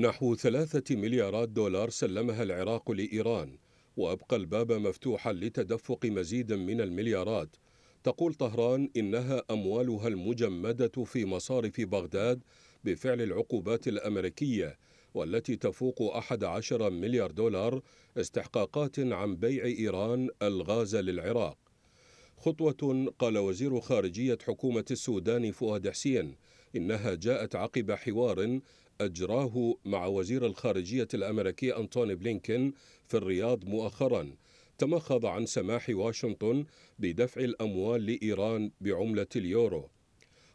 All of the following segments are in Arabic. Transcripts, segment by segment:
نحو ثلاثة مليارات دولار سلمها العراق لإيران وأبقى الباب مفتوحا لتدفق مزيد من المليارات تقول طهران إنها أموالها المجمدة في مصارف بغداد بفعل العقوبات الأمريكية والتي تفوق 11 مليار دولار استحقاقات عن بيع إيران الغاز للعراق خطوة قال وزير خارجية حكومة السودان فؤاد حسين إنها جاءت عقب حوار أجراه مع وزير الخارجية الأمريكي أنتوني بلينكين في الرياض مؤخرا تمخض عن سماح واشنطن بدفع الأموال لإيران بعملة اليورو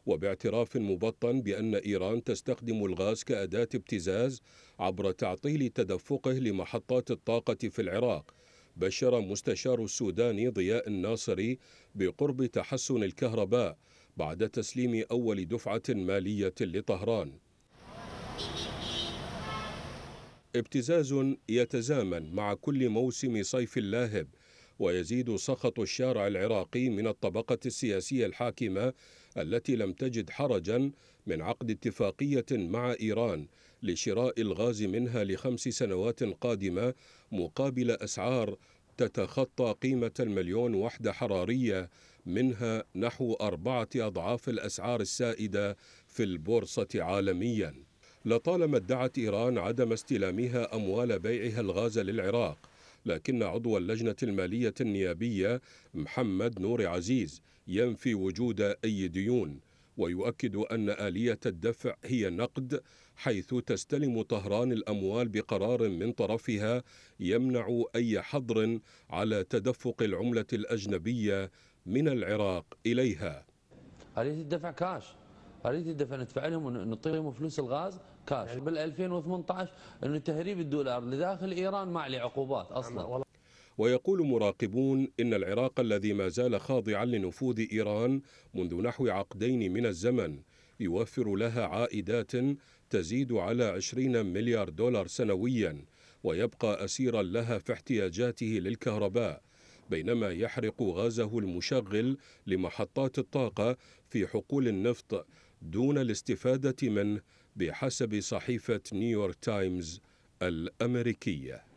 وباعتراف مبطن بأن إيران تستخدم الغاز كأداة ابتزاز عبر تعطيل تدفقه لمحطات الطاقة في العراق بشر مستشار السوداني ضياء الناصري بقرب تحسن الكهرباء بعد تسليم أول دفعة مالية لطهران ابتزاز يتزامن مع كل موسم صيف لاهب ويزيد سخط الشارع العراقي من الطبقة السياسية الحاكمة التي لم تجد حرجا من عقد اتفاقية مع إيران لشراء الغاز منها لخمس سنوات قادمة مقابل أسعار تتخطى قيمة المليون وحدة حرارية منها نحو أربعة أضعاف الأسعار السائدة في البورصة عالمياً لطالما ادعت إيران عدم استلامها أموال بيعها الغاز للعراق لكن عضو اللجنة المالية النيابية محمد نور عزيز ينفي وجود أي ديون ويؤكد أن آلية الدفع هي النقد حيث تستلم طهران الأموال بقرار من طرفها يمنع أي حظر على تدفق العملة الأجنبية من العراق إليها أريد الدفع كاش اريد الدفع ندفع لهم ونطيهم فلوس الغاز كاش يعني بال 2018 انه تهريب الدولار لداخل ايران ما عليه عقوبات اصلا ويقول مراقبون ان العراق الذي ما زال خاضعا لنفوذ ايران منذ نحو عقدين من الزمن يوفر لها عائدات تزيد على 20 مليار دولار سنويا ويبقى اسيرا لها في احتياجاته للكهرباء بينما يحرق غازه المشغل لمحطات الطاقة في حقول النفط دون الاستفادة منه بحسب صحيفة نيويورك تايمز الأمريكية